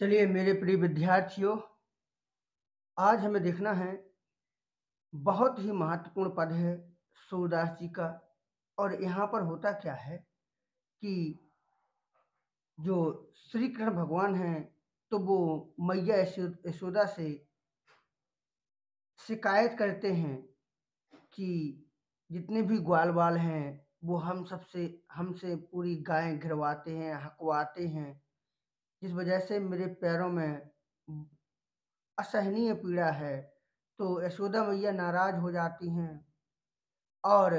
चलिए मेरे प्रिय विद्यार्थियों आज हमें देखना है बहुत ही महत्वपूर्ण पद है सूरदास जी का और यहाँ पर होता क्या है कि जो श्री कृष्ण भगवान हैं तो वो मैया यशोदा से शिकायत करते हैं कि जितने भी ग्वाल बाल हैं वो हम सबसे हमसे पूरी गायें घिरवाते हैं हकवाते हैं जिस वजह से मेरे पैरों में असहनीय पीड़ा है तो यशोदा मैया नाराज हो जाती हैं और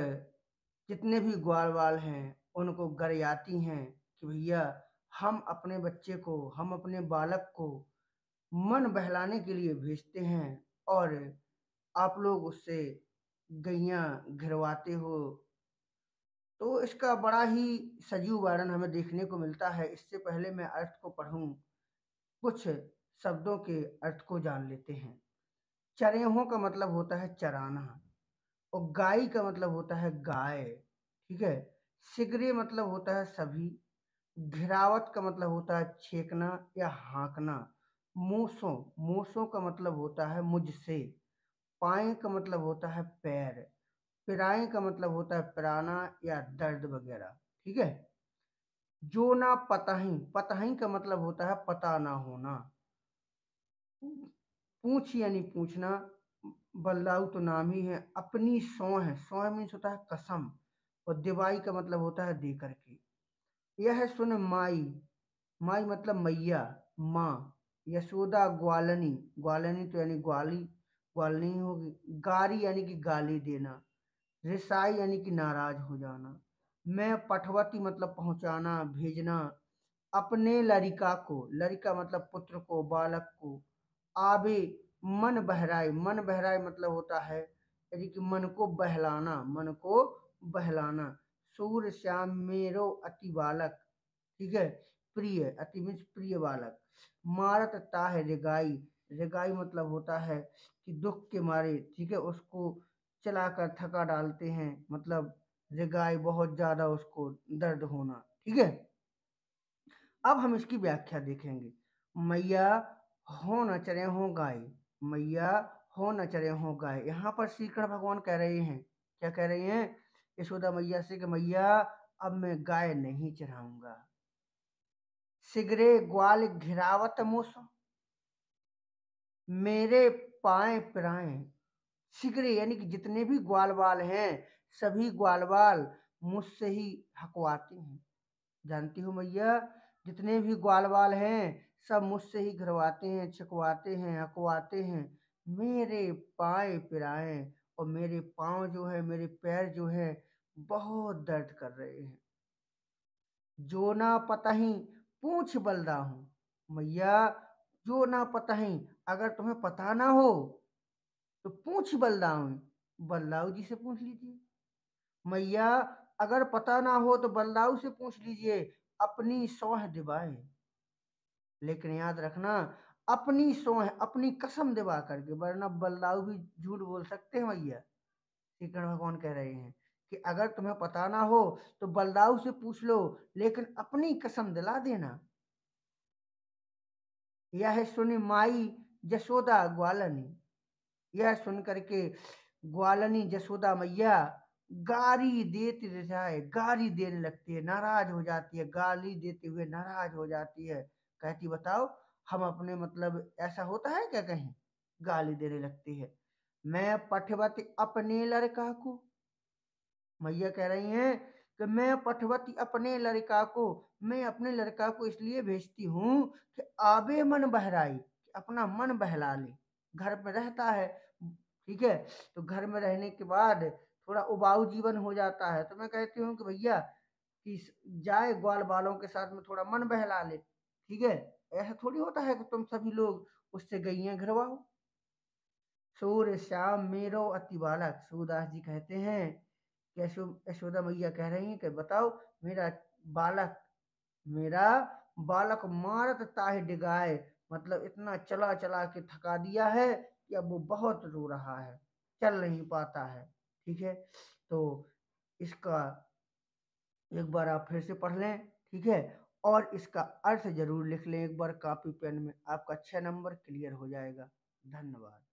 जितने भी ग्वाल वाल हैं उनको गरियाती हैं कि भैया हम अपने बच्चे को हम अपने बालक को मन बहलाने के लिए भेजते हैं और आप लोग उससे गैया घिरवाते हो तो इसका बड़ा ही सजीव वर्णन हमें देखने को मिलता है इससे पहले मैं अर्थ को पढ़ूं कुछ शब्दों के अर्थ को जान लेते हैं चरेहों का मतलब होता है चराना और गाय का मतलब होता है गाय ठीक है सिगरे मतलब होता है सभी घिरावत का मतलब होता है छेकना या हाँकना मूसों मूसों का मतलब होता है मुझसे पाए का मतलब होता है पैर पिराए का मतलब होता है पिराना या दर्द वगैरह ठीक है जो ना पताही पताही का मतलब होता है पता ना होना पूछ यानी पूछना बल्लाऊ तो नाम ही है अपनी सौ है सौ मीन्स होता है कसम और दिवाई का मतलब होता है दे करके यह है सुन माई माई मतलब मैया माँ यशोदा ग्वालनी ग्वालनी तो यानी ग्वाली ग्वालनी होगी गारी यानी कि गाली देना रिसाई यानी कि नाराज हो जाना मैं पठवती मतलब पहुंचाना भेजना अपने लड़िका को लड़िका मतलब पुत्र को बालक को आबे मन बहराई मन बहराई मतलब होता है यानी कि मन को बहलाना मन को बहलाना सूर्य श्याम मेरो अति बालक ठीक है प्रिय अति मीन्स प्रिय बालक मारत ताह रिगाई रिगाई मतलब होता है कि दुख के मारे ठीक है उसको चलाकर थका डालते हैं मतलब रिगाई बहुत ज़्यादा उसको दर्द होना ठीक है अब हम इसकी व्याख्या देखेंगे मैया हो न चरे हो गाय मैया हो न चरे हो गाय यहाँ पर श्री कृष्ण भगवान कह रहे हैं क्या कह रहे हैं यशोदा मैया से कि मैया अब मैं गाय नहीं चढ़ाऊंगा सिगरे ग्वाल घिरावत मोसो मेरे पाए पिराए शीघ्र यानी कि जितने भी ग्वाल बाल हैं सभी ग्वाल बाल मुझसे ही हकवाते हैं जानती हूँ मैया जितने भी ग्वाल बाल हैं सब मुझसे ही घरवाते हैं छकवाते हैं हकवाते हैं मेरे पाए पिराए और मेरे पाँव जो है मेरे पैर जो है बहुत दर्द कर रहे हैं जो ना पता ही पूछ बलदा हूँ मैया जो ना पता ही अगर तुम्हें पता ना हो तो पूछ बल्लाऊ बल्लाऊ जी से पूछ लीजिए मैया अगर पता ना हो तो बल्लाऊ से पूछ लीजिए अपनी सोह दिबाए लेकिन याद रखना अपनी सोह अपनी कसम दिबा करके वरना बल्लाऊ भी झूठ बोल सकते हैं मैया श्री कृष्ण भगवान कह रहे हैं कि अगर तुम्हें पता ना हो तो बल्लाऊ से पूछ लो लेकिन अपनी कसम दिला देना यह सुनी माई जसोदा ग्वालनी यह सुनकर के ग्वालनी जसोदा मैया गारी देती जाए गारी देने लगती है नाराज हो जाती है गाली देते हुए नाराज हो जाती है कहती बताओ हम अपने मतलब ऐसा होता है क्या कहें गाली देने लगती है मैं पठवती अपने लड़का को मैया कह रही है कि मैं पठवती अपने लड़का को मैं अपने लड़का को इसलिए भेजती हूँ कि आबे मन बहराई अपना मन बहला ले घर में रहता है ठीक है तो घर में रहने के बाद थोड़ा उबाऊ जीवन हो जाता है तो मैं कहती हूँ कि भैया कि जाए ग्वाल बालों के साथ में थोड़ा मन बहला ले ठीक है ऐसा थोड़ी होता है कि तुम सभी लोग उससे गई घरवाओ सूर्य श्याम मेरो अति बालक सूदास जी कहते हैं यशोदा मैया कह रही हैं कि बताओ मेरा बालक मेरा बालक मारत ताहे डिगाए मतलब इतना चला चला के थका दिया है कि अब वो बहुत रो रहा है चल नहीं पाता है ठीक है तो इसका एक बार आप फिर से पढ़ लें ठीक है और इसका अर्थ जरूर लिख लें एक बार कॉपी पेन में आपका छः नंबर क्लियर हो जाएगा धन्यवाद